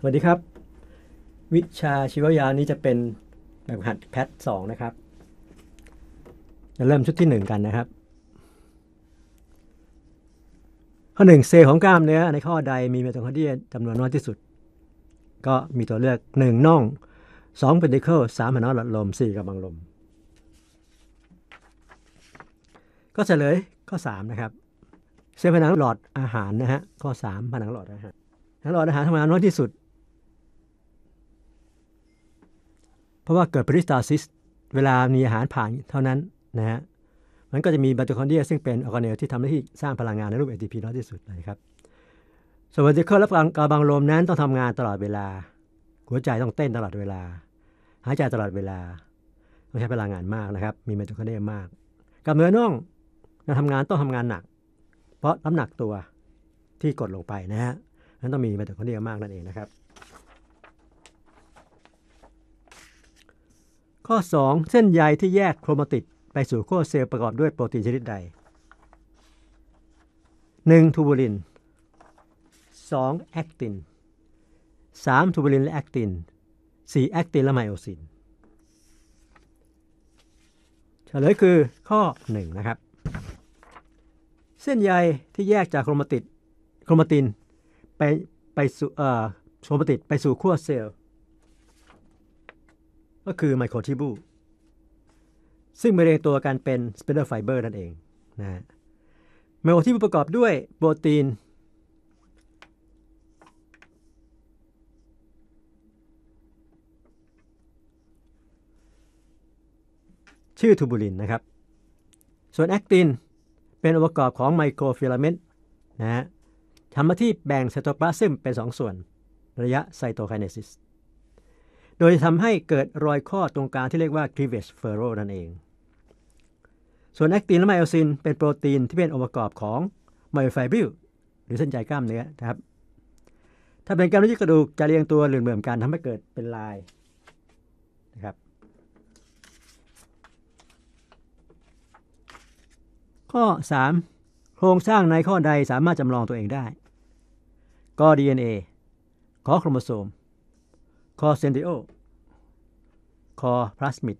สวัสดีครับ วิชาชีวยานี้จะเป็นแบบหัดแพทสองนะครับจะเริ่มชุดที่หนึ่งกันนะครับ ข้อหนึ่งเซลล์ของกล้ามเนื้อในข้อใดมีเมตาคอนเดรียจำนวนน้อยที่สุด ก็มีตัวเลือกหนึ่งน่องสองเป็นดิเคิลสามหัวนอหลอดลมสี่กะบังลม ก็เฉลยข้อสามนะครับเซลผนังหลอดอาหารนะฮะข้อสามผนังหลอดอาหารผนังหลอดอาหารทำงานน้อยที่สุดเพราะว่าเกิดปริสตาซิสเวลามีอาหารผ่านเท่านั้นนะฮะมันก็จะมีไตโทคอนเดีย ซึ่งเป็นออร์แกเนลที่ทำหน้าที่สร้างพลังงานในรูป ATP น้อยที่สุดนะครับส่วนวาร์ติเคิลและกระบังลมนั้นต้องทำงานตลอดเวลาหัวใจต้องเต้นตลอดเวลา หายใจตลอดเวลาต้องใช้พลังงานมากนะครับ มีไตโทคอนเดียมาก กับเนื้อน่องการทำงานต้องทำงานหนัก เพราะน้ำหนักตัวที่กดลงไปนะฮะนั้นต้องมีไตโทคอนเดียมากนั่นเองนะครับข้อ 2 เส้นใยที่แยกโครมาติดไปสู่ขั้วเซลล์ประกอบด้วยโปรตีนชนิดใด 1. ทูบูลิน 2. แอคติน 3. ทูบูลินและแอคติน 4. แอคตินและไมโอซิน เฉลยคือข้อ1นะครับเส้นใยที่แยกจากโครมาติดโครมาติน ไปไปสู่เอ่อโครมาติด ไปสู่ขั้วเซลล์ก็คือไมโครทิบูซึ่งมาเรียงตัวกันเป็นสเปนเดอร์ไฟเบอร์นั่นเองนะฮะไมโครทิบูประกอบด้วยโปรตีนชื่อทูบูลินนะครับส่วนแอคตินเป็นองค์ประกอบของไมโครฟิลาเมนต์นะฮะทำหน้าที่แบ่งไซโตพลาซึมเป็น 2ส่วนระยะไซโตไคเนซิสโดยทำให้เกิดรอยข้อตรงกลางที่เรียกว่า cleavage furrow นั่นเอง ส่วนแอคตินและไมโอซินเป็นโปรตีนที่เป็นองค์ประกอบของไมโอไฟบริลหรือเส้นใยกล้ามเนื้อนะครับถ้าเป็นกล้ามเนื้อกระดูก จะเรียงตัวหรือเหมือนกันทำให้เกิดเป็นลายนะครับข้อ 3 โครงสร้างในข้อใดสามารถจำลองตัวเองได้ ก็ DNA ขอโครโมโซมคอเซนติโอคอพลาสมิด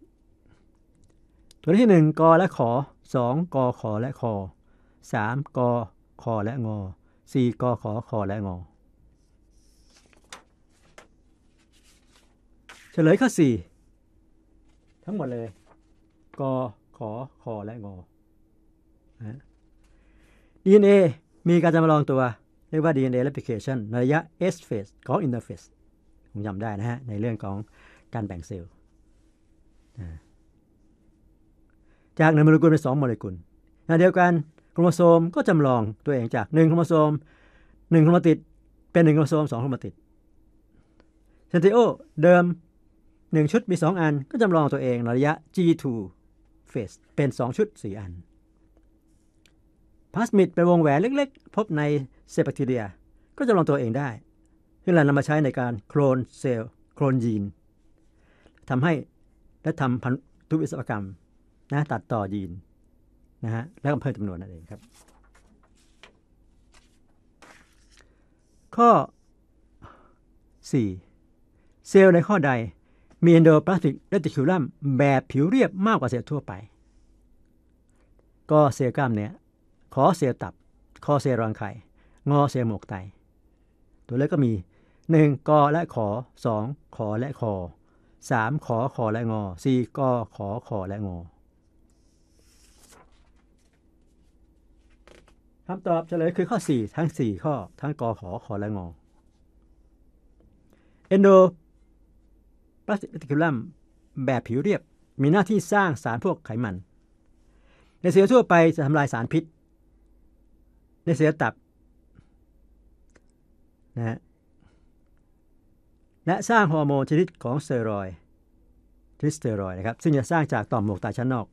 ตัวที่1กอและขอ2กอขอและคอ3กอคอและงอ4กอขอคอและงอเฉลยข้อ 4 ทั้งหมดเลยกอขอคอและงอ DNA มีการจำลองตัว เรียกว่า DNA replication ในระยะ S phase ของ interface ผมจำได้นะฮะในเรื่องของการแบ่งเซลล์ จากหนึ่งโมเลกุลเป็นสองโมเลกุลขณะเดียวกันโครโมโซมก็จำลองตัวเองจากหนึ่งโครโมโซมหนึ่งโครโมติด เป็นหนึ่งโครโมโซมสองโครโมติดเซนติโอเดิมหนึ่งชุดมีสองอัน ก็จำลองตัวเองในระยะ G2 phase เป็นสองชุดสี่อันพลาสมิดเป็นวงแหวนเล็ก ๆ พบในเซปติเดียก็จำลองตัวเองได้ก็เลยนำมาใช้ในการโคลนเซลล์ โคลนยีนทำให้ และทำพันธุวิศวกรรมนะตัดต่อยีนนะฮะแล้วก็เพิ่มจำนวนนั่นเองครับ ข้อ 4. เซลล์ในข้อใดมีเอนโดพลาสติกเรติคิวลัมแบบผิวเรียบมากกว่าเซลล์ทั่วไป ก็เซลล์กล้ามเนื้อขอเซลล์ตับคอเซลล์รังไข่ งอเซลล์หมวกไตตัวเล็กก็มี 1. กอและขอ 2. ขอและคอ 3. ขอขอและงอ 4. กอขอขอและงอคำตอบเฉลยคือข้อ 4 ทั้ง 4 ข้อ ทั้งกอขอขอและงอ Endo p l a s t i c u l u m แบบผิวเรียบ มีหน้าที่สร้างสารพวกไขมัน ในเซลล์ทั่วไปจะทำลายสารพิษ ในเซลล์ตับ นะฮะและสร้างฮอร์โมนชนิดของสเตียรอยทริสเตียรอยนะครับซึ่งจะสร้างจากต่อมหมวกตาชั้นนอก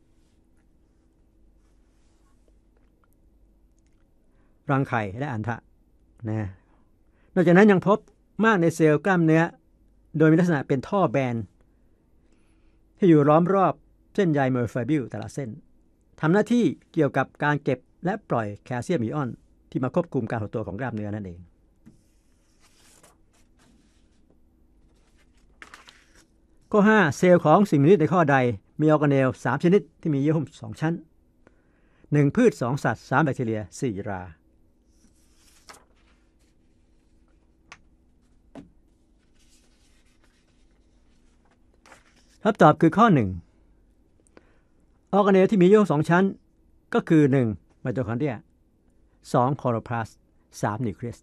รังไข่และอันทะนะนอกจากนั้นยังพบมากในเซลล์กล้ามเนื้อ โดยมีลักษณะเป็นท่อแบน ที่อยู่ล้อมรอบ เส้นใยเมอร์ไฟบิลแต่ละเส้นทำหน้าที่เกี่ยวกับการเก็บและปล่อยแคลเซียมอิออนที่มาควบคุมการหดตัวของกล้ามเนื้อนั่นเองข้อ5เซลล์ของสิ่งมีชีวิตในข้อใดมีออร์แกเนล3ชนิดที่มีเยื่อหุ้ม2 ชั้น 1 พืช 2 สัตว์3แบคทีเรีย4ราคำตอบคือข้อ 1 ออร์แกเนลที่มีเยื่อหุ้ม2 ชั้นก็คือ1ไมโตคอนเดรีย2คลอโรพลาสต์3นิวเคลียส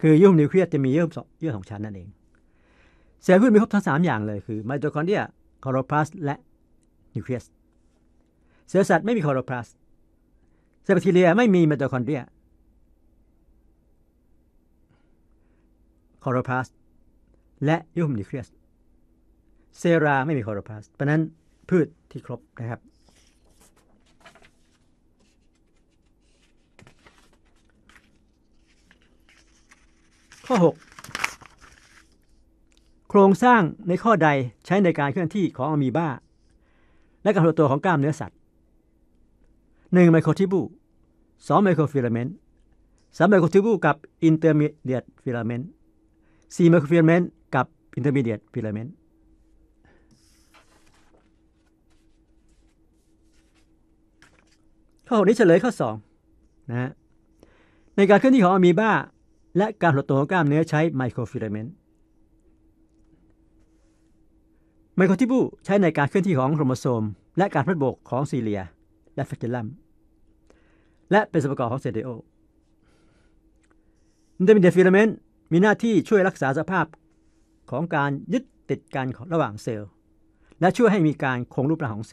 คือเยื่อหุ้มนิวเคลียส จะมีเยื่อหุ้มเยื่อสองชั้นนั่นเองเซลล์พืชมีครบทั้ง3อย่างเลย คือไมโทคอนเดรียคลอโรพลาสต์และนิวเคลียสเซลล์สัตว์ ไม่มีคลอโรพลาสต์เซลล์แบคทีเรียไม่มีไมโทคอนเดรียคลอโรพลาสต์และยูมนิวเคลียสเซรา ไม่มีคลอโรพลาสต์เพราะนั้นพืชที่ครบนะครับข้อ 6ครงสร้างในข้อใดใช้ในการเคลื่อนที่ของอมีบาและการหดตัวของกล้ามเนื้อสัตว์ 1. ไมโครทิบูสองไมโครฟิลาเมนต์มไมโครทิบูกับอินเตอร์มีเดียตฟิลาเมนต์่ไมโครฟิลาเมนต์กับอินเตอร์มีเดียตฟิลาเมนต์ข้อ6นี้เฉลยข้อ2นะฮะในการเคลื่อนที่ของอะมีบาและการหดตัวของกล้ามเนื้อใช้ไมโครฟิลาเมนต์ไมโครทิบูใช้ในการเคลื่อนที่ของโครโมโซม และการพัดโบกของซีเลียและแฟกิลัม และเป็นส่วนประกอบของเซเดโอนเ์มเดฟิลาเมนต์ มีหน้าที่ช่วยรักษาสภาพของการยึดติดกันระหว่างเซลล์ และช่วยให้มีการคงรูปร่างของเซ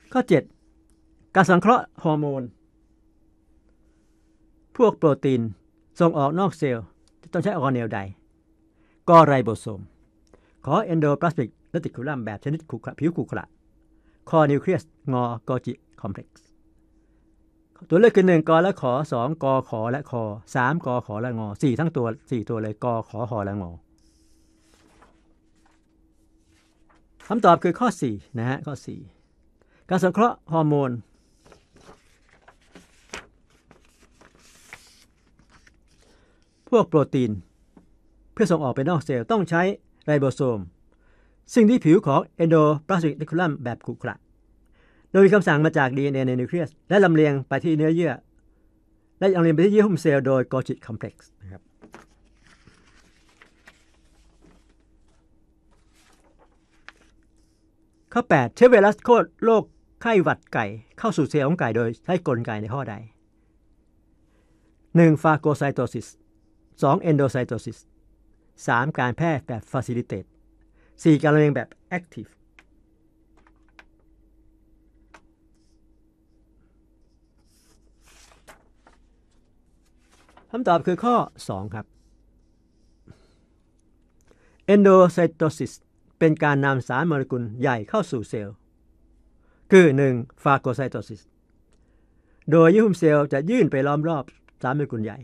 ลล์ ข้อ 7การสังเคราะห์ฮอร์โมน พวกโปรตีนส่งออกนอกเซลล์จะต้องใช้ออร์แนลใดก็ไรโบโซมขอเอนโดพลาสติกและติคูลัมแบบชนิดขุขระผิวขูุขระคอนิวเคลียสงอกอจิคอมเพล็กซ์ตัวเลือกคือหนึ่งกอและขอสองกอขอและคอสามกอขอและงอสี่ทั้งตัวสี่ตัวเลยกอขอหอและงอคำตอบคือข้อ4 นะฮะข้อ4การสังเคราะห์ฮอร์โมนพวกโปรตีน เพื่อส่งออกไปนอกเซลล์ต้องใช้ไรโบโซมซึ่งที่ผิวของเอนโดปลาสติก e ิคลัมแบบขุขระโดยมีคำสั่งมาจาก DNA ในนิวเคลียสและลำเลียงไปที่เนื้อเยื่อและลำเลียงไปที่เยื่อหุ้มเซลล์โดยกอจิตคอมเพล็กซ์นะครับข้อ8เชื้อไวรัสโคตรโรคไข้หวัดไก่เข้าสู่เซลล์ของไก่โดยใช้กลไกในข้อใด 1. ฟาโกไซโตซิส2 endocytosis 3 การแพทย์แบบ facilitate 4การเรียนแบบ active คำตอบคือข้อ 2 ครับ endocytosis เป็นการนำสารโมเลกุลใหญ่เข้าสู่เซลล์ คือ 1. ฟาโกไซโตซิสโดยยุ่มเซลล์จะยื่นไปล้อมรอบสารโมเลกุลใหญ่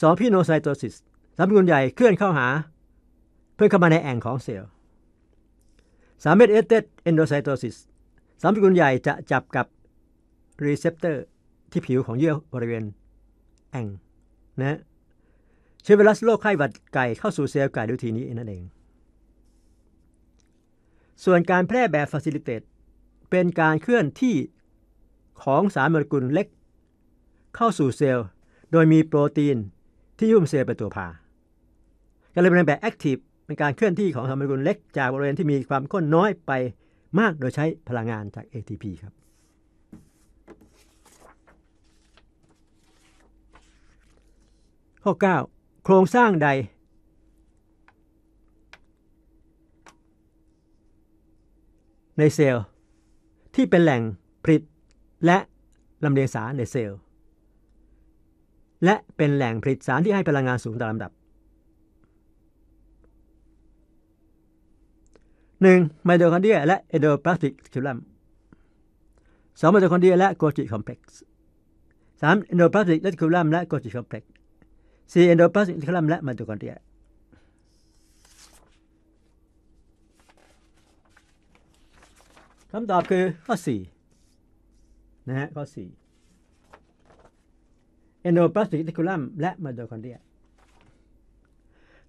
สองพิโนไซโตซิสสามกุลใหญ่เคลื่อนเข้าหาเพื่อเข้ามาในแอ่งของเซลล์สามเม็ดเอเตเอนโดไซโตซิสสามกุลใหญ่จะจับกับ รีเซพเตอร์ที่ผิวของเยื่อบริเวณ แอ่งนะเชื้อไวรัสโรคไข้หวัดไก่เข้าสู่เซลล์ไก่ด้วยทีนี้นั่นเอง ส่วนการแพร่แบบฟาซิลิเตตเป็นการเคลื่อนที่ของสารโมเลกุลเล็กเข้าสู่เซลล์โดยมีโปรตีนที่ยุ่มเซลเป็นตัวพาการเลยเป็นแบบแอคทีฟเป็นการเคลื่อนที่ของสมดุลเล็กจากบริเวณที่มีความข้นน้อยไปมากโดยใช้พลังงานจาก ATP ครับข้อ 9 โครงสร้างใด ในเซลล์ ที่เป็นแหล่งผลิตและลำเลียงสารในเซลล์และเป็นแหล่งผลิตสารที่ให้พลังงานสูงตามลำดับ 1. ไมโทคอนเดรียและเอโดพลาสติกคิวลัมสองไมโทคอนเดรียและโกจิคอมเพล็กซ์สามเอนโดพลาสติกและคิวลัมและโกจิคอมเพล็กซ์สี่เอนโดพลาสติกคิวลัมและไมโทคอนเดรียคำตอบคือข้อสี่นะฮะข้อสี่เอนโดพลาสติกติคูลัมและมาโดคอนเดีย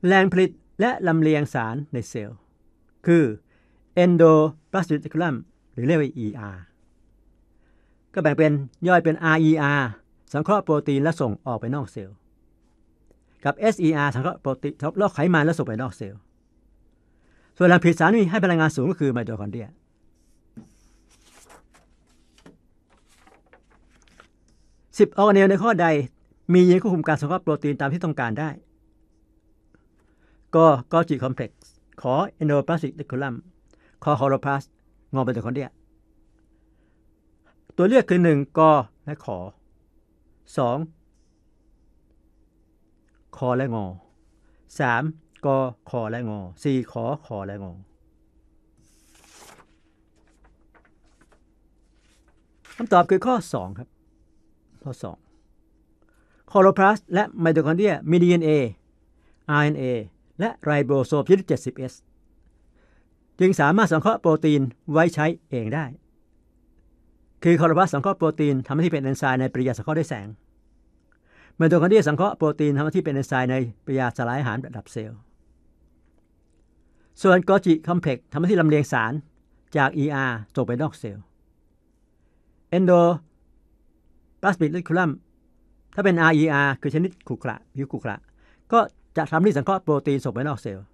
แรงผลิตและลำเลียงสารในเซลล์ คือเอนโด n ลาสติกติคูลัมหรือเรียกว่า ER ก็แบ่งเป็นย่อยเป็น RER สังเคราะห์โปรตีนและส่งออกไปนอกเซลล์ กับ SER สังเคราะห์โปรตีนลอกไขมันและส่งไปนอกเซลล์ส่วนแรงผลิตสารทีให้พลังงานสูงก็คือไมโทคอนเดรีย10ออร์แกเนลในข้อใดมียีนควบคุมการสังเคราะห์โปรตีนตามที่ต้องการได้ก็กอจีคอมเพล็กซ์ขอเอนโดพลาสติกเดคูลัมขอฮอโลพลาสงอเป็นตัวคนเดียตัวเลือกคือ 1กอและขอ2คอและงอ 3. กอขอและงอ 4. ขอขอและงอคำตอบคือข้อ2ครับข้อ2คอโลพลาสและไมโทคอนเดรียมี DNA RNA และไรโบโซมชนิด 70S จึงสามารถสังเคราะห์โปรตีนไว้ใช้เองได้ คือคอโลพลาสสังเคราะห์โปรตีนทำหน้าที่เป็นเอนไซม์ในปริยาสังเคราะห์ด้วยแสงไมโทคอนเดรียสังเคราะห์โปรตีนทำหน้าที่เป็นเอนไซม์ในปริยาสลายอาหารระดับเซลล์ ส่วนกอจิคอมเพล็กซ์ทำหน้าที่ลำเลียงสารจาก ER ส่งไปนอกเซลล์เอนโด plasmid r e t i c u ลัมถ้าเป็น RER คือชนิดขุขระผิวขุขระก็จะทำที่สังเคราะห์โปรตีนส่งไปนอกเซลล์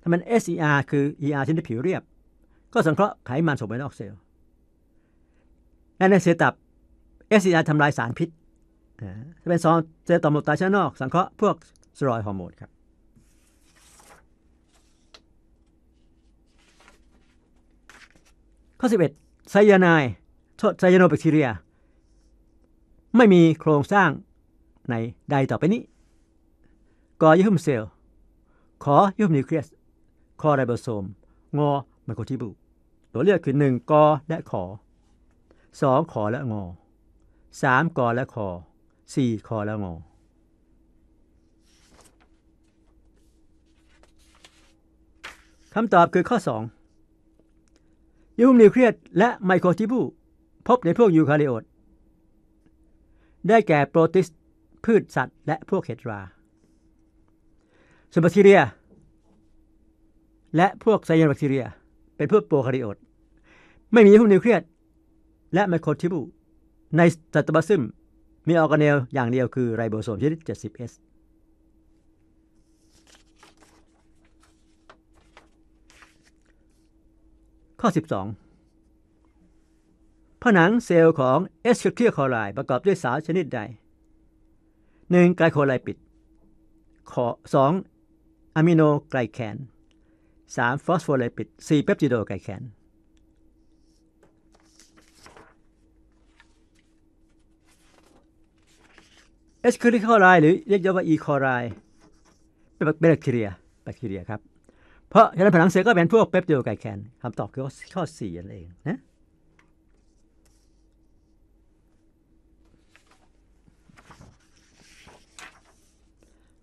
ถ้าเป็น SER คือ ER ชนิดผิวเรียบ ก็สังเคราะห์ไขมันส่งไปนอกเซลล์และในเซลล์ตับ SER ทำลายสารพิษถ้าเป็นซองเซลล์ต่อมลูกตาชั้นนอกสังเคราะห์พวกสรอยฮอร์โมนครับ ข้อ 11 ไซยาไนด์โทษไซยาโนแบคทีเรียไม่มีโครงสร้างในใดต่อไปนี้ กอยูฮุมเซลล์ขอยูฮุมนิวเคลียสคอไรโบโซมงอไมโครทิบูตัวเลือกคือ 1กอและขอ2ขอและงอ3กอและขอ4คอและงอคำตอบคือข้อ 2ยูฮุมนิวเคลียสและไมโครทิบูพบในพวกยูคาริโอตได้แก่โปรติสพืชสัตว์ และพวกเห็ดราส่วนแบคทีเรีย และพวกไซยานแบคทีเรีย เป็นพวกโปรคาริโอต ไม่มีุ้มนิวเคลียสและไมโครทิบูในสัตว์บัซึมมีออร์แกเนลอย่างเดียวคือไรโบโซมชนิด 70S ข้อ 12ผนังเซลล์ของเอสเคียคอไลประกอบด้วยสารชนิดใด 1. ไกลโคไลปิดสองอะมิโนไกลแคน3ฟอสโฟไลปิด4 เปปติโดไกลแคนเอสเคียคอไลหรือเรียกย่อว่าอีคอไลเป็นแบคทีเรียแบคทีเรียครับเพราะฉะนั้นผนังเซลล์ก็เป็นพวกเปปติโดไกลแคนคำตอบคือข้อ4นั่นเองนะ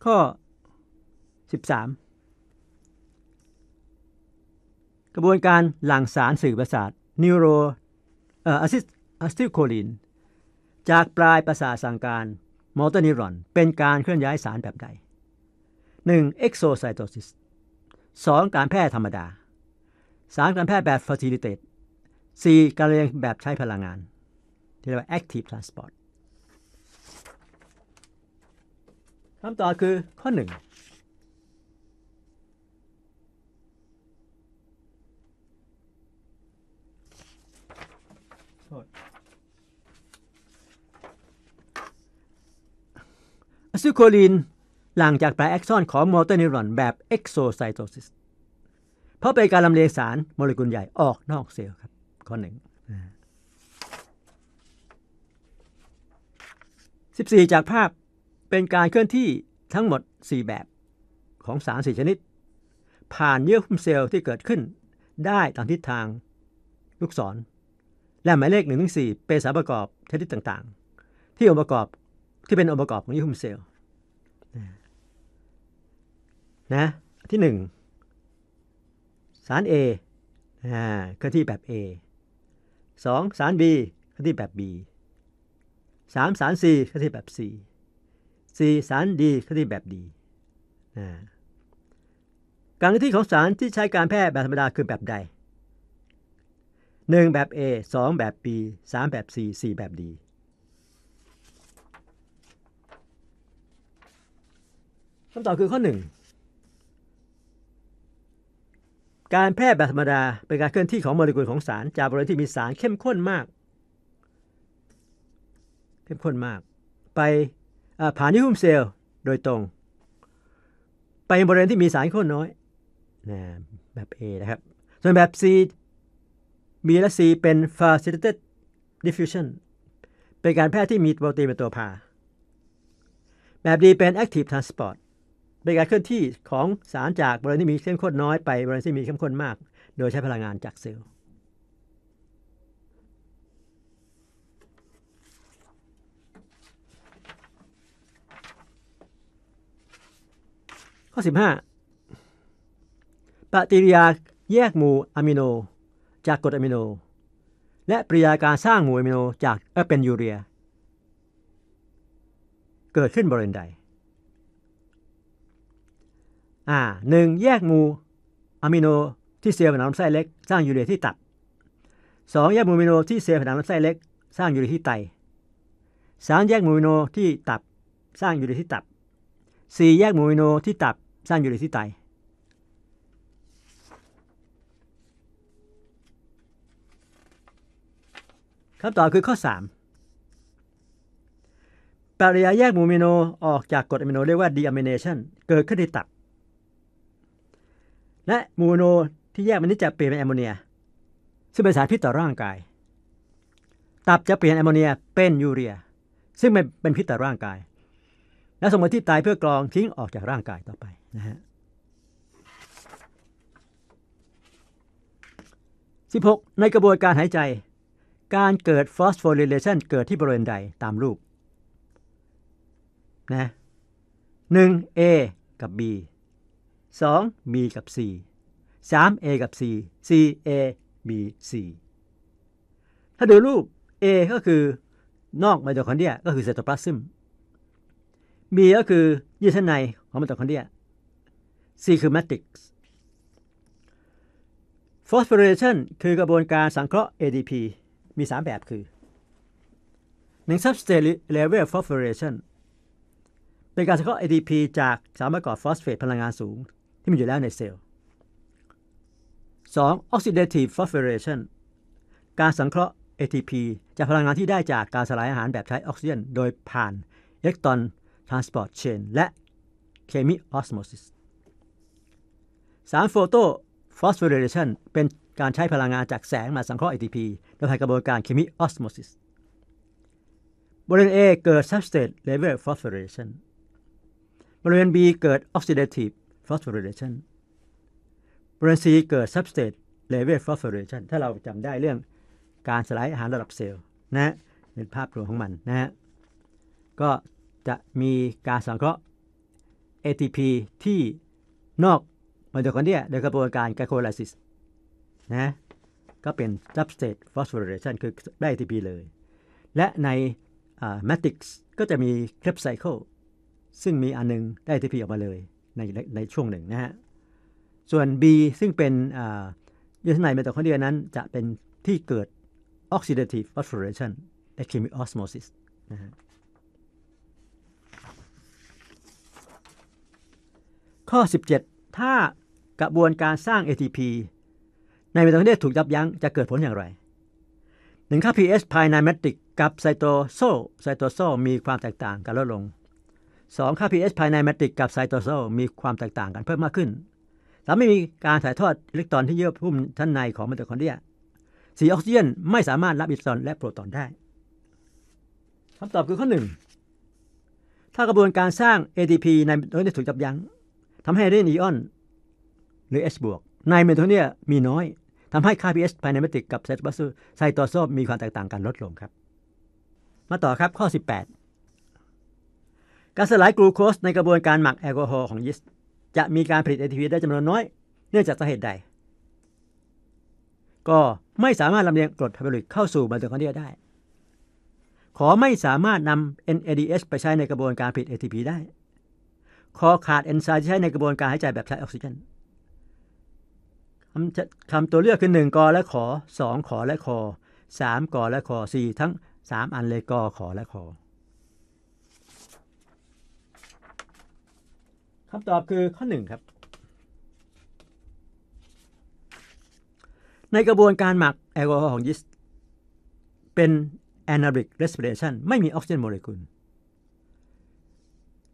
ข้อ 13 กระบวนการหลั่งสารสื่อประสาทนิวโรอะซิสอะซิโคลินจากปลายประสาทสั่งการมอเตอร์นิวรอนเป็นการเคลื่อนย้ายสารแบบใด 1. เอ็กโซไซโตซิส 2. การแพทย์ธรรมดา 3. การแพทย์แบบฟอสิลิเตต 4. การเรียนแบบใช้พลังงานที่เรียกว่า active transport คำตอบคือข้อหนึ่งอะซิโคลีน หลั่งจากปลายแอคซอนของมอเตอร์นิวรอนแบบเอ็กโซไซโตซิส เพราะเป็นการลำเลียงสารโมเลกุลใหญ่ออกนอกเซลล์ครับ ข้อหนึ่งสิบสี่จากภาพเป็นการเคลื่อนที่ทั้งหมด 4 แบบของสารสีชนิด ผ่านเยื่อหุ้มเซลล์ที่เกิดขึ้นได้ตามทิศทาง ลูกศร และหมายเลข1นถึงสเป็นสารประกอบชนิดต่างๆที่องค์ประกอบที่เป็นองค์ประกอบของเยื่อหุ้มเซลล์นะ ที่ 1 สาร A นะเคลื่อนที่แบบ A 2 สาร B เคลื่อนที่แบบ B 3สาร C เคลื่อนที่แบบ C สี่สารดีคดีแบบดีนะการที่ของสารที่ใช้การแพทย์แบบธรรมดาคือแบบใด 1 แบบ A 2 แบบ B 3 แบบ C 4แบบ D คำตอบคือข้อ 1 การแพทย์แบบธรรมดาเป็นการเคลื่อนที่ของโมเลกุลของสารจากบริเวณที่มีสารเข้มข้นมาก เข้มข้นมากไปผ่านยูมเซลล์โดยตรง ไปบริเวณที่มีสารค้นน้อยนะแบบ A นะครับ ส่วนแบบ C ีและ C เป็น facilitated diffusion เป็นการแพทย์ที่มีโปรตีนเป็นตัวพา แบบ D เป็น active transport เป็นการเคลื่อนที่ของสารจากบริเวณที่มีเส้โค้นน้อยไปบริเวณที่มีเข้มข้นมาก โดยใช้พลังงานจากเซลล์ข้อ15ปฏิริยาแยกหมู่อะมิโน จากกรดอะมิโน และปริยาการสร้างหมู่อะมิโนจากเอเป็นยูเรีย เกิดขึ้นบริเวณใดอ่าหนึ่งแยกหมู่อะมิโนที่เซลล์ผนังลำไส้เล็ก สร้างยูเรียที่ตับ2แยกหมู่อะมิโนที่เซลล์ผนังลำไส้เล็ก สร้างยูเรียที่ไตสามแยกหมู่อะมิโนที่ตับสร้างยูเรียที่ตับ 4 แยกหมู่อะมิโนที่ตับสร้างอยู่ในที่ไตคำตอบคือข้อ 3ปฏิิกริยาแยกหมู่อะมิโนออกจากกรดอะมิโนเรียกว่าดีอะมิเนชันเกิดขึ้นในตับ และหมู่อะมิโน ที่แยกมันนี้จะเปลี่ยนเป็นแอมโมเนีย ซึ่งเป็นสารพิษต่อร่างกาย ตับจะเปลี่ยนแอมโมเนียเป็นยูเรีย ซึ่งเป็นพิษต่อร่างกาย และส่งมาที่ไตเพื่อกรองทิ้งออกจากร่างกายต่อไปนะฮะสิบหกในกระบวนการหายใจ การเกิดฟอสโฟลิเลชันเกิดที่บริเวณใดตามรูปนะหนึ่ง A กับ B 2 B กับ C 3 A กับ C C A B C ถ้าดูรูป A ก็คือนอกไมโตคอนเดรียก็คือเซโตปลาซึม B ก็คือยื่อชั้นในของไมโตคอนเดรียซีคือแม t r ิก p ์ฟอสฟอเรชันคือกระบวนการสังเคราะห์ ADP มี 3 แบบคือ 1 substrate level phosphorylation เป็นการสังเคราะห์ ADP จากสารประกอบฟอสเฟตพลังงานสูง ที่มีอยู่แล้วในเซลล์ 2. oxidative phosphorylation การสังเคราะห์ ATP จากพลังงานที่ได้จากการสลายอาหารแบบใช้ออกซิเจนโดยผ่าน electron transport chain และเคมีออสโมซิสสารโฟโตฟอสโฟเรเลชันเป็นการใช้พลังงานจากแสงมาสังเคราะห์ ATP โดยผ่านกระบวนการเคมีออสโมซิสบริเวณ A เกิด substrate level phosphorylation บริเวณ B เกิด oxidative phosphorylation บริเวณ C เกิด substrate level phosphorylation ถ้าเราจำได้เรื่องการสลายอาหารระดับเซลล์นะเป็นภาพรวมของมันนะฮะก็จะมีการสังเคราะห์ ATP ที่นอกมาจาคนเนี้ยโดยกระบวนการไกลโคไลซิสนะก็เป็น substrate phosphorylation คือได้ ATP เลย และใน matrix ก็จะมี Krebs cycle ซึ่งมีอันนึงได้ ATP ออกมาเลย ในในช่วงหนึ่งนะฮะส่วน B ซึ่งเป็นยูทไนเมตาคอนเดียนั้น จะเป็นที่เกิด oxidative phosphorylation a c h อ m i c osmosis นะฮะข้อ 17 ถ้าระบวนการสร้าง ATP ในเมตาคอนเดรียถูกยับยั้งจะเกิดผลอย่างไรหนึ่งค่า pH ภายในแมทริกกับไซโตโซไซโตโซมีความแตกต่างกันลดลง2ค่า pH ภายในแมทริกกับไซโตโซมีความแตกต่างกันเพิ่มมากขึ้นสามไม่มีการถ่ายทอดอิเล็กตรอนที่เยื่อุ่มชั้นในของไมโตคอนเดรียสีออกซิเจนไม่สามารถรับอิเล็กตรอนและโปรตอนได้ คำตอบคือข้อ 1 ถ้ากระบวนการสร้าง ATP ในโดยถูกยับยั้งทำให้เรนิออนหรือ H บวกในเมทเนียมีน้อยทำให้ค่า pH ภายในเมติกกับไซต์บัสไซต์ตัโซบมีความแตกต่างกันลดลงครับ มาต่อครับข้อ 18 การสลายกลูโคสในกระบวนการหมักแอลกอฮอล์ของยีสต์จะมีการผลิต ATP ได้จำนวนน้อยเนื่องจากสาเหตุใดก็ไม่สามารถลำเลียงกรดไฮบริกเข้าสู่ไมโทคอนเดรียได้ ขอไม่สามารถนำ NADH ไปใช้ในกระบวนการผลิต ATP ได้ขอขาดเอนไซม์ที่ใช้ในกระบวนการหายใจแบบใช้ออกซิเจนคำตัวเลือกคือ 1กอและขอ2 ขอและคอ3 กอและคอ4ทั้ง 3 อันเลยกอขอและคอคำตอบคือข้อ 1 ครับ ในกระบวนการหมัก แอลกอฮอล์ของยีสต์ เป็น anaerobic respiration ไม่มีออกซิเจนโมเลกุล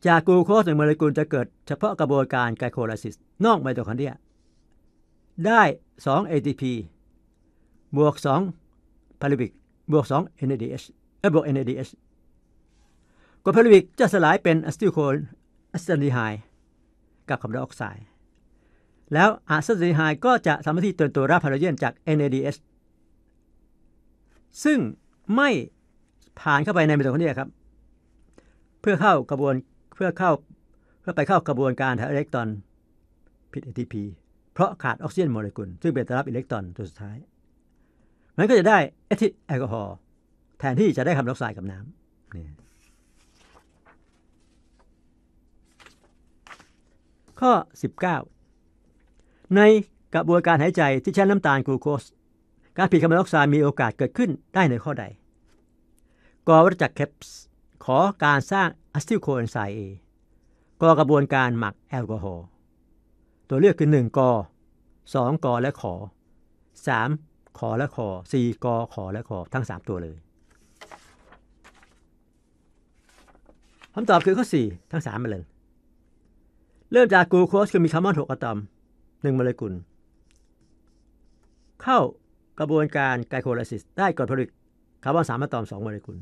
จากกลูโคสหนึ่งโมเลกุลจะเกิดเฉพาะกระบวนการไกลโคไลซิสนอกไมโตคอนเดรียได้ 2 ATP บวก 2 พาริบิก บวก 2 NADH เออบวก NADH กรดพาริบิกจะสลายเป็นอะซิลโคนอะซิตดีไฮกับคาร์บอนไดออกไซด์ แล้วอะซิตดีไฮก็จะสามารถที่เตือนตัวรับพาราเจนจาก NADH ซึ่งไม่ผ่านเข้าไปในเมโทคอนเดรียครับ เพื่อเข้ากระบวน เพื่อเข้าเพื่อไปเข้ากระบวนการถ่ายอิเล็กตรอนผิด ATP เพราะขาดออกซิเจนโมเลกุล ซึ่งเป็นตัวรับอิเล็กตรอนตัวสุดท้าย มันก็จะได้เอทิลแอลกอฮอล์แทนที่จะได้คาร์บอนไดออกไซด์กับน้ำนข้อ 19 ในกระบวนการหายใจที่ใช้น้ำตาลกลูโคสการผิดคาร์บอนไดออกไซด์มีโอกาสเกิดขึ้นได้ในข้อใดกอวัตจักรแคปส์ขอการสร้างอะซิิลโคเอนไซม์เอกอกระบวนการหมักแอลกอฮอล์ตัวเลือกคือ1กอ2กอและขอ3ขอและขอ4กอขอและขอทั้ง 3 ตัวเลยคำตอบคือข้อ 4 ทั้ง 3 มาเลย เริ่มจากกูโคสคือมีคาร์บอน6อะตอม1โมเลกุล เข้ากระบวนการไกลโคไลซิสได้กรดผลิตคาร์บอน3อะตอม2โมเลกุล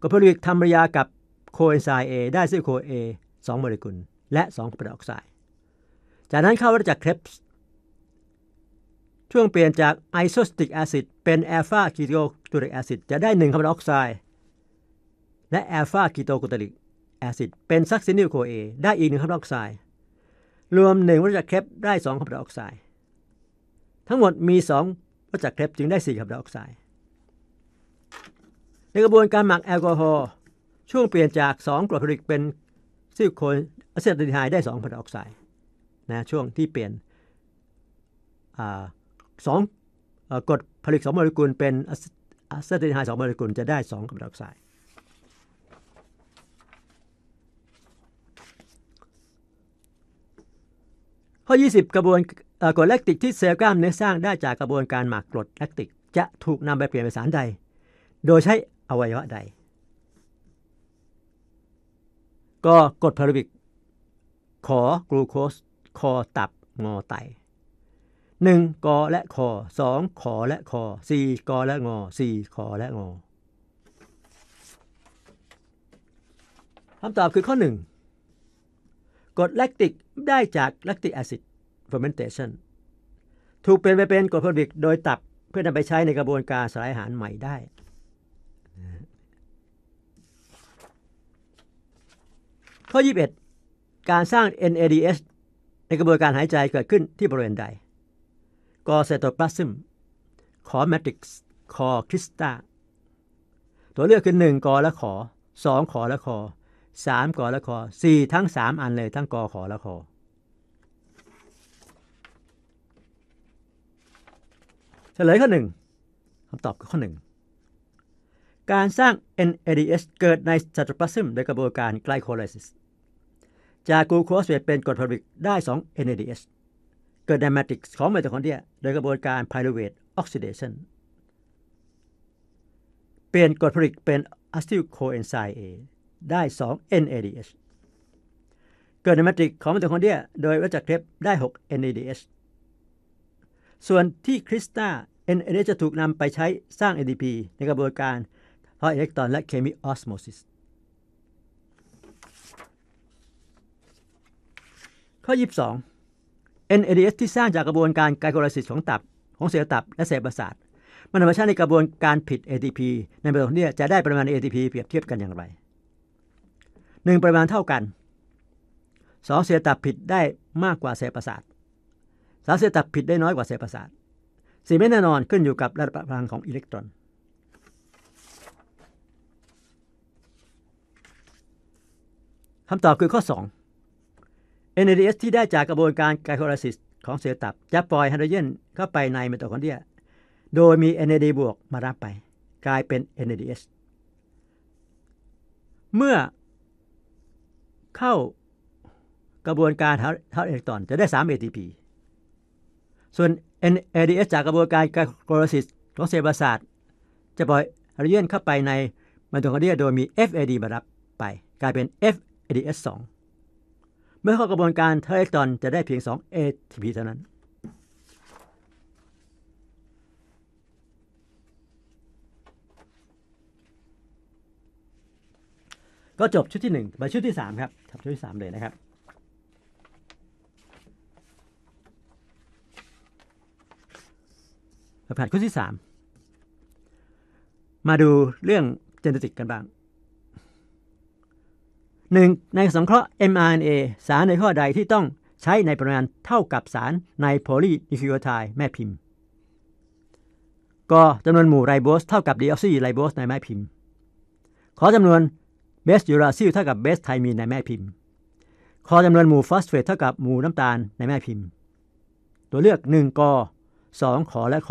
กรดผลิตทำปริยากับโคเอนไซม์ A ได้ซิโคเอ2โมเลกุลและ2คาร์บอนไดออกไซด์จากนั้นเข้าวัฏจักเครปส์ช่วงเปลี่ยนจากไอโซสติกแอซิดเป็นแอลฟาคีโตกูติกแอซิดจะได้ 1คาร์บอนออกไซด์และแอลฟาคีโตกูติกแอซิดเป็นซัคซินิลโคเอได้อีกหนึ่งคาร์บอนออกไซด์รวม 1วัตถุจักรเครปได้ 2คาร์บอนออกไซด์ทั้งหมดมี 2วัตถุจักรเครปจึงได้ 4คาร์บอนออกไซด์ในกระบวนการหมักแอลกอฮอล์ช่วงเปลี่ยนจาก 2กรดพลิกเป็นซิลิโคนอะเซติลไฮได้2คาร์บอนออกไซด์นะช่วงที่เปลี่ยนอสองกดผลิตสองโมเลกุลเป็นอะเซตินไฮสองโมเลกุลจะได้สองคาร์บอนไดออกไซด์ข้อ 20 กระบวนกรดแลคติกที่เซลล์กล้ามเนื้อสร้างได้จากกระบวนการหมักกรดแลคติกจะถูกนำไปเปลี่ยนเป็นสารใด โดยใช้อวัยวะใด ก็กรดพาราบิกขอกลูโคสคอตับงอไตหนึ่งกอและคอสองขอและคอสี่กอและงอสี่ขอและงอคำตอบคือข้อหนึ่งกรดแลคติกได้จากแลคติกแอซิดฟอร์เมนเทชันถูกเปลี่ยนไปเป็นกรดพลิก โดยตับเพื่อนำไปใช้ในกระบวนการสลายอาหารใหม่ได้ ข้อ 21 การสร้าง NADH ในกระบวนการหายใจเกิดขึ้นที่บริเวณใด กอเซโตปลาซึมคอแมทริกซ์คอคริสตาตัวเลือกคือ1กอและขอ2ขอและคอ 3 กอและคอ 4 ทั้ง 3 อันเลยทั้งกอขอและคอเฉลยข้อ 1คำตอบคือข้อ 1 การสร้าง NADH เกิดในสตรปลาซึมโดยกระบวนการไกลโคไลซิสจากกูโคสเป็นกรดพลริกได้ 2 NADH เกิดไดมาติกของไมโทคอนเดรีย โดยกระบวนการไพโรเวตออกซิเดชันเปลี่ยนกรดพลริกเป็นอะซิลโคเอนไซม์ A ได้ 2 NADH เกิดไดมาติกของไมโทคอนเดรีย โดยวัจักเทปได้ 6 NADH ส่วนที่คริสตา NADH จะถูกนำไปใช้สร้าง ADP ในกระบวนการเพาะอิเล็กตรอนและเคมีออสโมซิสข้อ22 NADH ที่สร้างจากกระบวนการไกลโคไลซิสของตับของเซลล์ตับและเซลล์ประสาทมันธรรมชาติในกระบวนการผิด ATP ในประโยคนี้จะได้ประมาณ ATP เปรียบเทียบกันอย่างไร 1. ประมาณเท่ากัน 2. เซลล์ตับผิดได้มากกว่าเซลล์ประสาท 3. เซลล์ตับผิดได้น้อยกว่าเซลล์ประสาท 4. ไม่แน่นอนขึ้นอยู่กับระดับพลังของอิเล็กตรอนคำตอบคือข้อ 2 NADH ที่ได้จากกระบวนการไกลโคลลซิสของเซลล์ตับ จะปล่อยไฮโดรเจนเข้าไปในเมโทคอนเดรียโดยมี NAD บวกมารับไปกลายเป็น NADH เมื่อเข้ากระบวนการเท่าเอเลกตรอน จะได้3 ATP ส่วน NADH จากกระบวนการไกลโคลลซิสของเซลล์ประสาทจะปล่อยไฮโดรเจนเข้าไปในเมโทคอนเดรียโดยมี FAD มารับไปกลายเป็น FADH2 เมื่อข้อกระบวนการเทอร์เอตอนจะได้เพียง2 ATP เท่านั้น ก็จบชุดที่1มาชุดที่3ครับ ชุดที่ 3 เลยนะครับผ่านชุดที่ 3 มาดูเรื่องเจเนติกกันบ้าง 1. ในสังเคราะห์ mRNA สารในข้อใดที่ต้องใช้ในปริมาณ เท่ากับสารในโพลีนิคิโอไทด์แม่พิมพ์ก็จำนวนหมู่ไรโบส เท่ากับดีออกซิไรโบสในแม่พิมพ์ ขอจำนวนเบสยูราซิลเท่ากับเบสไทมีนในแม่พิมพ์ขอจำนวนหมู่ฟอสเฟตเท่ากับหมู่น้ำตาลในแม่พิมพ์ ตัวเลือก 1กอ2 ขอและค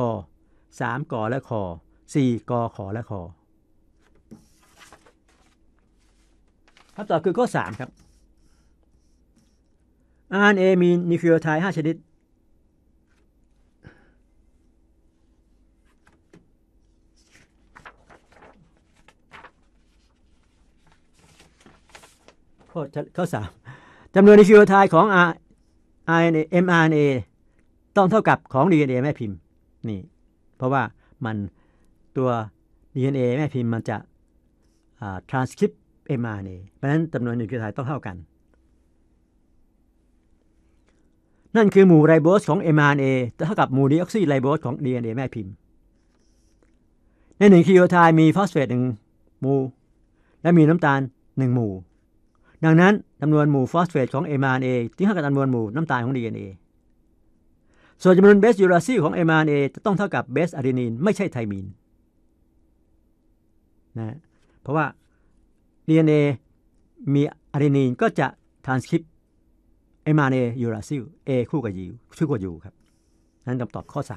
3กอและค4กอขอและคอคำตอบคือข้อ 3 ครับ RNA มีนิคลโอไทด์5ชนิด ข้อข้อสามจำนวนนิคลโอไทด์ของ RNA mRNA ต้องเท่ากับของ DNA แม่พิมพ์นี่เพราะว่ามันตัว DNA แม่พิมพ์มันจะ transcript mRNA เพราะฉะนั้นจำนวนนิวคลีไทด์ต้องเท่ากัน นั่นคือหมู่ไรโบสของ mRNA จะเท่ากับหมู่ดีออกซีไรโบสของ DNA แม่พิมพ์ ในหนึ่งคลีโอไทด์มีฟอสเฟตหนึ่งหมู่และมีน้ำตาลหนึ่งหมู่ ดังนั้นจำนวนหมู่ฟอสเฟตของ mRNA จึงเท่ากับจำนวนหมู่น้ำตาลของ DNA ส่วนจำนวนเบสยูราซีของ mRNA จะต้องเท่ากับเบสอะดีนีนไม่ใช่ไทมีนนะ เพราะว่าดีเอ็นเอมีอะดีนีนก็จะทรานสคริปเอมาเนยูราซิลเอคู่กับยูชื่อกับูครับนั่นคำตอบข้อ 3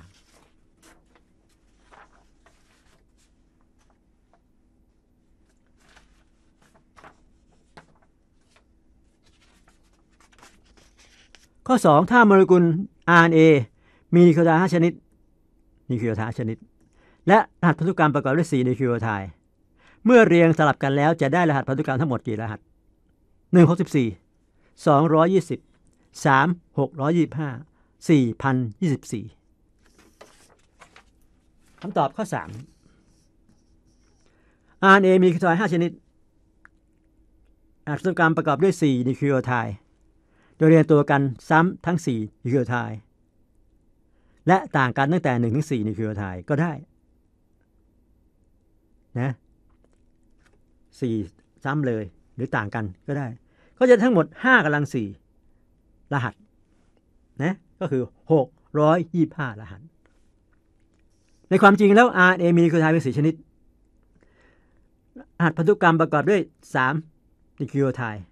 ข้อ 2 ถ้าโมเลกุล RNA มีนิโคลไทด์5ชนิดนิโคลไทด์ชนิด และรหัสพันธุกรรมประกอบด้วย4นิโคลไทด์เมื่อเรียงสลับกันแล้วจะได้รหัสพันธุกรรมทั้งหมดกี่รหัส 1 64 220 3 625 4,024คำตอบข้อ 3 RNA มีคลอย5 ชนิดอัรกรรมประกอบด้วย4นิวคลีโอไทด์โดยเรียงตัวกันซ้ำทั้ง4นิวคลีโอไทด์และต่างกันตั้งแต่1-4นิวคลีโอไทด์ก็ได้ นะสี่ซ้ำเลยหรือต่างกันก็ได้ ก็จะทั้งหมด 5กำลังสี่รหัสนะก็คือ 625 รหัส ในความจริงแล้ว RNA มีนิโคไทด์เป็นสีชนิดรหัสพันธุกรรมประกอบด้วย3นิโคไทด์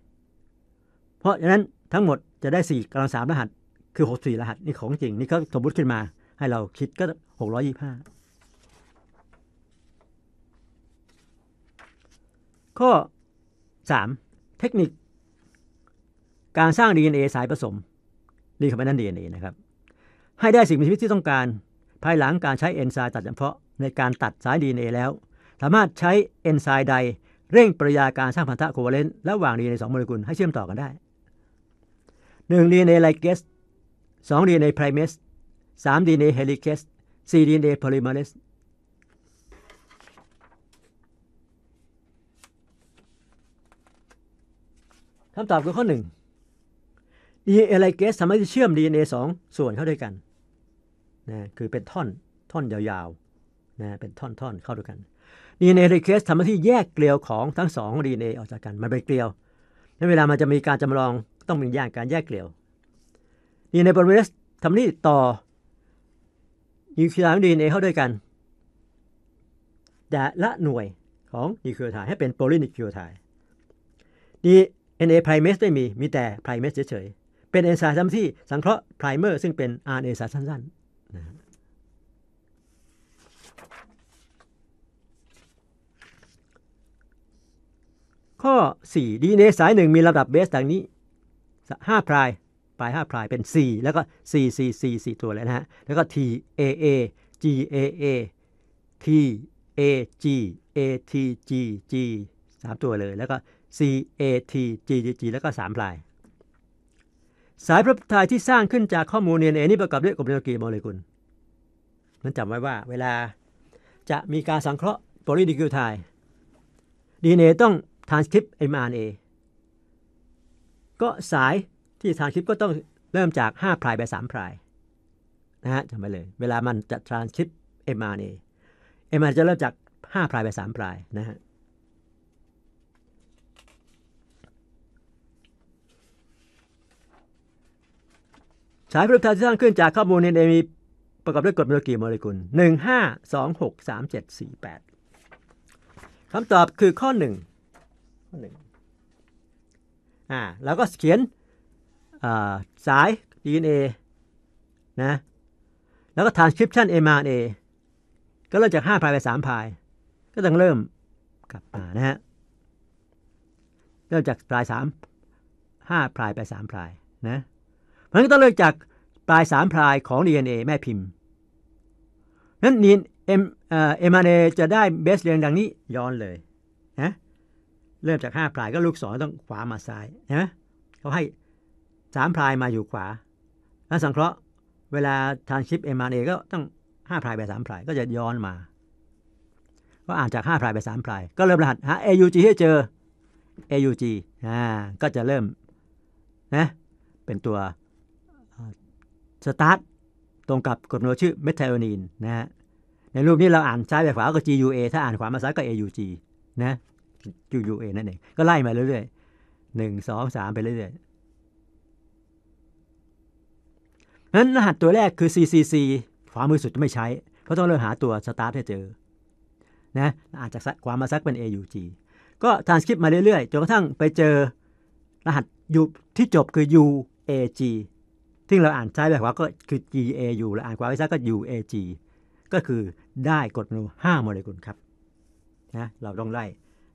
เพราะฉะนั้นทั้งหมดจะได้ 4กำลัง 3 รหัส คือ 64 รหัสนี่ของจริงนี่เขาสมมติขึ้นมาให้เราคิดก็ 625ข้อ 3. เทคนิค การสร้าง DNA สายผสมรีคอมบิน่นดี DNA นะครับ ให้ได้สิ่งมีชีวิตที่ต้องการภายหลังการใช้เอนไซม์ตัดเฉพาะในการตัดสาย DNA แล้ว สามารถใช้เอนไซม์ใดเร่งปริยาการสร้างพันธะโคเวเลนต์ระหว่าง DNA 2โมเลกุลให้เชื่อมต่อกันได้1 DNA ไลเกส2 DNA ไพรเมส3 DNA เฮลิเกส4 DNA p o ลิเมอเรสคำตอบคือข้อหนึ่ง DNA ไลเกสสามารถที่เชื่อม DNA 2 ส่วนเข้าด้วยกันนะคือเป็นท่อน ท่อนยาวๆนะ เป็นท่อนๆ เข้าด้วยกัน DNA ไลเกสทำหน้าที่แยกเกลียวของทั้งสอง DNA ออกจากกัน มันเป็นเกลียว ในเวลามันจะมีการจำลองต้องมีอย่างการแยกเกลียว DNA โปรเมสทำหน้ี้ต่อนิวคลียร์ดีเอ็นเอเข้าด้วยกันแต่ละหน่วยของนิวคลียรให้เป็นโพลีนิวคลียรดี NA primase ไม่มี มีแต่ primase เฉยๆ เป็นเอนไซม์ที่ สังเคราะห์ primer ซึ่งเป็น RNA สารสั้นๆข้อ4 DNA สายหนึ่งมีลำดับเบสดังนี้5พรายปลาย5พรายเป็น 4 แล้วก็4 4 4 4ตัวเลยนะฮะ แล้วก็ T A A G A A T A G A T G G 3 ตัวเลยแล้วก็ C A T G G G แล้วก็3พลาย สายพระทายที่สร้างขึ้นจากข้อมูล DNA นี้ประกอบด้วยกลุ่มเดียวกีโมเลกุลนั้นจำไว้ว่า เวลาจะมีการสังเคราะห์โพลีนิคิวไทด์ DNA ต้องทานสคริปต์ mRNA ก็สายที่ทานสคริปต์ก็ต้องเริ่มจาก5พลาย ไป3พลาย นะฮะจำไว้เลย เวลามันจะทานสคริปต์ mRNA mRNA จะเริ่มจาก5พลาย ไป3พลายนะฮะสายพลังทานที่สร้างขึ้นจากข้อมูล DNA มีประกอบด้วยกรดเมโลกีโมเลกุล 1 5 2 6 3 7 4 8 คำตอบคือข้อ1ข้อ1อ่า แล้วก็เขียนสาย DNA นะ แล้วก็ transcription mRNA ก็เริ่มจาก5พายไป3พาย ก็ต้องเริ่มกลับมานะฮะ เริ่มจากพาย3 5พายไป3พายนะมันก็ต้องเริ่มจากปลายสามพลายของ DNA แม่พิมพ์นั้นนีเอ็มเอ็มอาร์เอจะได้เบสเรียงดังนี้ย้อนเลยนะเริ่มจากห้าพลายก็ลูกศรต้องขวามาซ้ายนะเขาให้สามพลายมาอยู่ขวา แล้วสังเคราะห์เวลาทานชิปเอ็มอาร์เอก็ต้องห้าพลายไปสามพลายก็จะย้อนมา ก็อ่านจากห้าพลายไปสามพลายก็เริ่มรหัสหา AUG ให้เจอ AUG อ่าก็จะเริ่มนะเป็นตัวสตาร์ทตรงกับกรดโนชื่อเมททโอนีนนะฮะในรูปนี้เราอ่านซ้ายไปขวาก็ GUA ถ้าอ่านขวามาซ้ายก็ AUG นะ GUA นั่นเอง ก็ไล่มาเรื่อยๆหนึ่งสองสามไปเรื่อยๆนั้นรหัสตัวแรกคือ CCC ขวามือสุดจะไม่ใช้ เพราะต้องเริ่มหาตัวสตาร์ทให้เจอนะอ่านจากขวามาซักเป็น AUG ก็ทานสคริปต์มาเรื่อยๆจนกระทั่งไปเจอรหัสยูที่จบคือ UAG ที่เราอ่านใช้แบบว่าก็คือ GAU และอ่านกว่าไปซะก็ UAG ก็คือได้กรดอนู5 โมเลกุลครับนะเราต้องไล่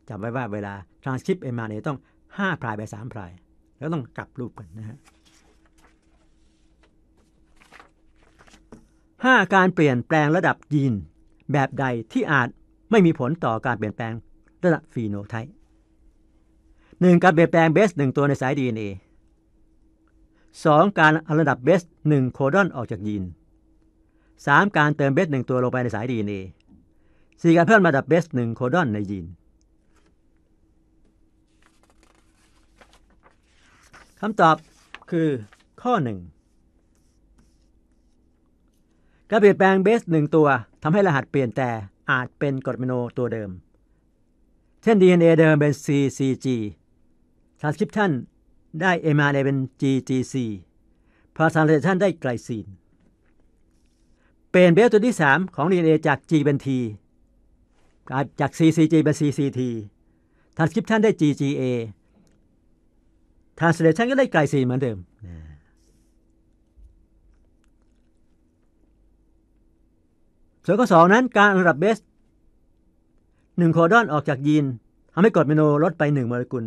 จำไว้ว่าเวลา transcript mRNA ต้อง5พรายไป3พรายแล้วต้องกลับรูปกันนะฮะห้าการเปลี่ยนแปลงระดับยีน แบบใดที่อาจไม่มีผลต่อการเปลี่ยนแปลงระดับฟีโนไทป์หนึ่งการเปลี่ยนแปลงเบสหนึ่งตัวในสาย DNA 2. การอัลดับเบส 1 โคดอนออกจากยีน 3. การเติมเบส 1 ตัวลงไปในสาย DNA 4. การเพิ่มระดับเบส 1 โคดอนในยีนคำตอบคือข้อ 1 การเปลี่ยนแปลงเบส 1 ตัวทำให้รหัสเปลี่ยนแต่อาจเป็นกรดเมโนตัวเดิม เช่น DNA เดิมเป็น CCG transcription ได้ m r ็น g g c พา a าเล a t i o ได้ไกลซีน เปลี่ยนเบสตัวที่ 3 ของ DNA จาก G เป็น T จาก CCG เป็น CCT ท r a n ส c r i p t i ได้ GGA ทร a สเล a t i o ก็ได้ไกลซีน เหมือนเดิม ส่วนข้อ2นั้นการอันดับเบส1โคดอนออกจากยีนทำให้กรดเมโนลดไป1โมเลกุล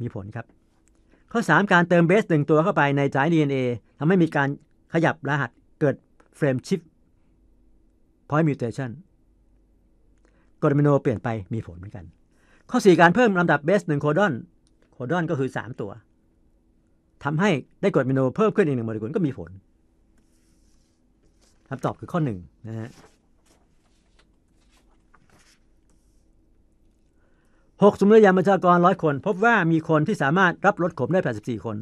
มีผลครับข้อ 3 การเติมเบสหนึ่งตัวเข้าไปในสาย DNA ทำให้มีการขยับรหัสเกิดเฟรมชิฟต์พอยต์มิวเทชันกรดอมิโนเปลี่ยนไปมีผลเหมือนกัน ข้อ 4 การเพิ่มลำดับเบสหนึ่งโคดอนโคดอนก็คือ 3 ตัวทำให้ได้กรดอมิโนเพิ่มขึ้นอีกหนึ่งโมเลกุลก็มีผลคำตอบคือข้อ 1 นะฮะ6สมรยามประชากรร้อยคน พบว่ามีคนที่สามารถรับรถขมได้ 84 คน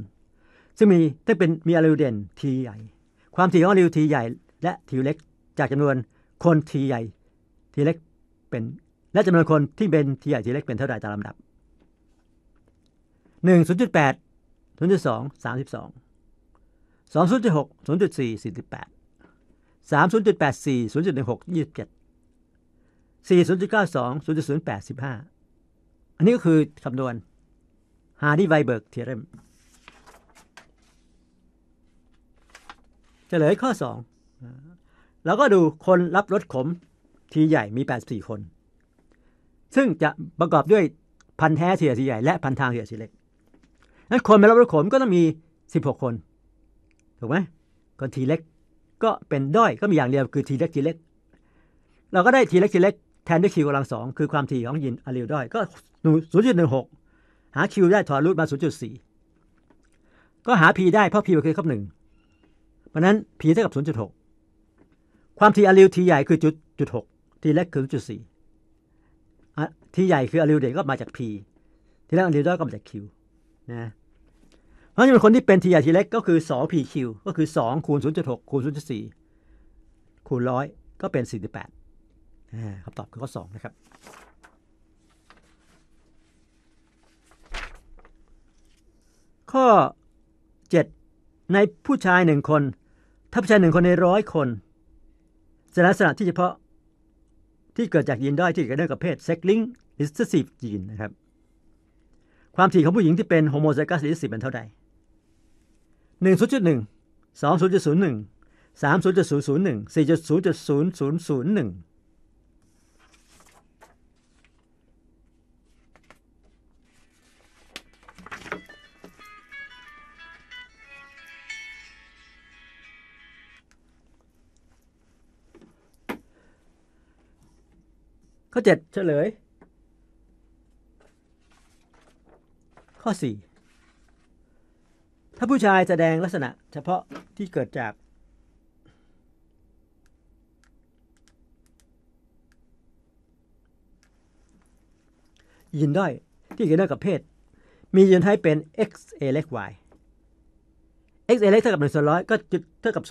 ซึ่งมีที่เป็นมีอลิวเด่นทีใหญ่ ความถี่ของอลิวทีใหญ่และทีเล็กจากจำนวนคนทีใหญ่ ทีเล็กเป็นและจำนวนคนที่เป็นทีใหญ่ทีเล็กเป็นเท่าไรตามลำดับ 1 0.8 0.2 32 2.6 0.4 48 30.84 0.16 27 4 0.92 0.08 15อันนี้ก็คือคำนวณฮาร์ดีไวเบิร์กเทเรมจะเลยข้อ2แล้วก็ดูคนรับรถขมทีใหญ่มี 84 คน ซึ่งจะประกอบด้วยพันแท้เสียสีใหญ่ และพันทางเสียสีเล็กนั้นคนมารับรถขมก็ต้องมี16 คนถูกไหมคนทีเล็กก็เป็นด้อย ก็มีอย่างเดียวคือทีเล็กทีเล็ก เราก็ได้ทีเล็กทีเล็กแทนด้วยคิวกำลังสองคือความถี่ของยินอะลิวด้อยก็หนู0.16หา q ได้ถอดรูทมา 0.4 ก็หา p ได้เพราะ p มันคือคบหนึ่งเพราะนั้น p เท่ากับ 0.6 ความทีอลิวทีใหญ่คือจุดจุดหกทีเล็กคือจุดสี่ทีใหญ่คืออลิวเด็กก็มาจาก p ทีเล็กอลิวด้อยก็มาจาก q นะเพราะฉะนั้นคนที่เป็นทีใหญ่ ทีเล็กก็คือ 2pq ก็คือ 2 คูณ 0.6คูณ0.4คูณร้อยก็เป็น 48คำตอบคือข้อ2 นะครับข้อ7ในผู้ชายหนึ่งคน ถ้าผู้ชายหนึ่งคนในร้อยคนสลักษณะที่เฉพาะที่เกิดจากยีนด้อย ที่เกิดเนื่องกับเพศเซ็กลิงหรือซีฟยีนนะครับ ความถี่ของผู้หญิงที่เป็นโฮโมไซกัสหรือสิบเป็นเท่าใดหนึ่งศูนย์จุดหนึ่งสองศูนย์จุดศูนย์หนึ่งสามศูนย์จุดศูนย์ศูนย์หนึ่งสี่จุดศูนย์จุดศูนย์ศูนย์ศูนย์หนึ่งข้อเจ็ดเฉลย ข้อสี่ถ้าผู้ชายแสดงลักษณะเฉพาะที่เกิดจาก ยินด้อยที่เกี่ยวกับเพศ มียีนไท้เป็น x a เล็ก y x a เล็กเท่ากับ1ส่วนร้อยก็จุดเท่ากับ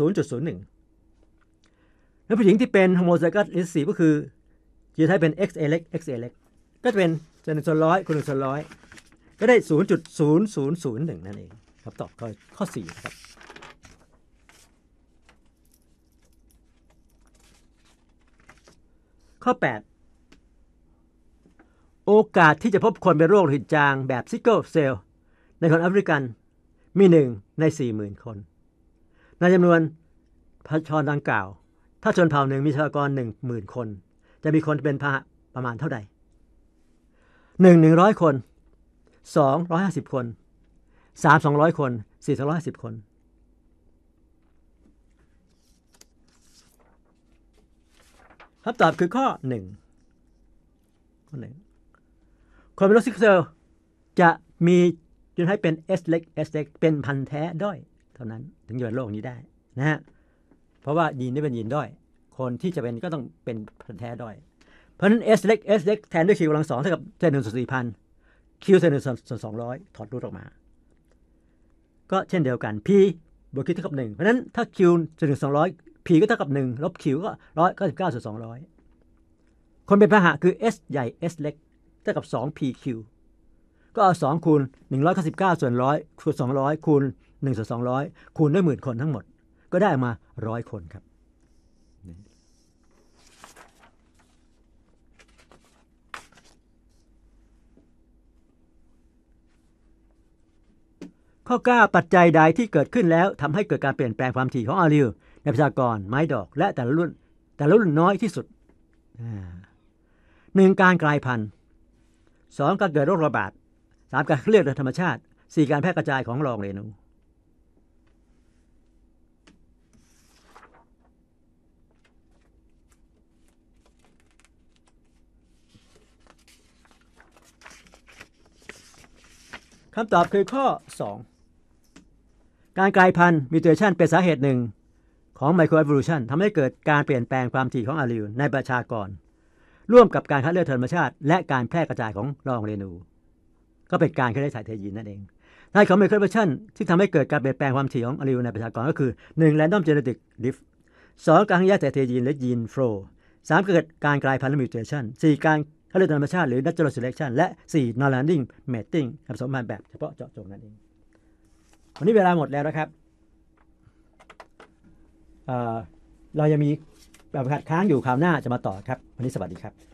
0.01แล้วผู้หญิงที่เป็นโฮโมไซกัสอิสรีก็คือืะให้เป็น x เล็ก x เล็กก็จะเป็นจะหนึ่งส่วนร้อยคูณหนึ่งส่วนร้อยก็ได้ศูนย์จุดศูนย์ศูนย์ศูนย์หนึ่งนั่นเองครับตอบข้อข้อสี่ครับ ข้อ 8 โอกาสที่จะพบคนเป็นโรคหินจางแบบซิกเกิลเซลในคนแอฟริกันมีหนึ่งใน 40,000 คนในจำนวนพชรดังกล่าว ถ้าชนเผ่าหนึ่งมีประชากร 10,000 คนจะมีคนเป็นพระประมาณเท่าใดหนึ่งหนึ่งร้อยคนสองร้อยห้าสิบคนสามสองร้อยคนสี่สองร้อยสิบคนคำตอบคือข้อหนึ่งข้อหนึ่งคนเป็นโรคซิกเซลจะมี จนให้เป็นเอสเล็กเอสเล็ก เป็นพันแท้ด้อยเท่านั้นถึงจะเป็นโรคนี้ได้นะฮะ เพราะว่ายีนนี่เป็นยีนด้อยคนที่จะเป็นก็ต้องเป็นพันแท้ด้วย เพราะฉะนั้น S เล็ก S เล็กแทนด้วย Q กำลังสองเท่ากับเศหนึ่งส่วนสี่พัน Q เศษหนึ่งส่วนสองร้อยถอดรูทออกมา ก็เช่นเดียวกัน P บวก Q เท่ากับหนึ่งเพราะฉะนั้นถ้า Q เศษหนึ่งสองร้อย P ก็เท่ากับหนึ่งลบ Q ก็ร้อยเก้าสิบเก้าส่วนสองร้อยคนเป็นพหะคือ S ใหญ่ S เล็ก เท่ากับสอง PQ ก็เอาสองคูณหนึ่งร้อยเก้าสิบเก้าส่วนร้อยคูณสองร้อยคูณหนึ่งส่วนสองร้อยคูณด้วยหมื่นคนทั้งหมด ก็ได้มาร้อยคนครับข้อ9ปัจจัยใดที่เกิดขึ้นแล้วทำให้เกิดการเปลี่ยนแปลงความถี่ของอาริวในประชากร ไม้ดอกและแต่ละรุ่นแต่ละรุ่นน้อยที่สุดหนึ่งการกลายพันธุ์สองการเกิดโรคระบาดสามการเคลื่อนโดยธรรมชาติสี่การแพร่กระจายของรองเรนูคำตอบคือข้อ 2การกลายพันธุ์มิวเทชันเป็นสาเหตุหนึ่ง ของไมโครเอเวอร์ชันทำให้เกิดการเปลี่ยนแปลงความถี่ของอะลิวในประชากร ร่วมกับการคัดเลือกธรรมชาติ และการแพร่กระจายของรองเรนู ก็เป็นการคัดเลือกสายเทยีนนั่นเองท้ายของไมโครเอเวอร์ชันที่ทำให้เกิดการเปลี่ยนแปลงความถี่ของอะลิวในประชากรก็คือ1แรนดอมเจเนติกดิฟสองการแยกสายเทยีนและยีนโฟล์สามเกิดการกลายพันธุ์ลมิวเทชันสี่การคัดเลือกธรรมชาติหรือดัช u r a l s เ l e c t และสี่นอร์แลนดิ้งเมทติ้งผสมพันธุ์แบบเฉพาะเจาะจงนั่นเองวันนี้เวลาหมดแล้วนะครับ เรายังมี แบบขัดค้างอยู่คราวหน้าจะมาต่อครับ วันนี้สวัสดีครับ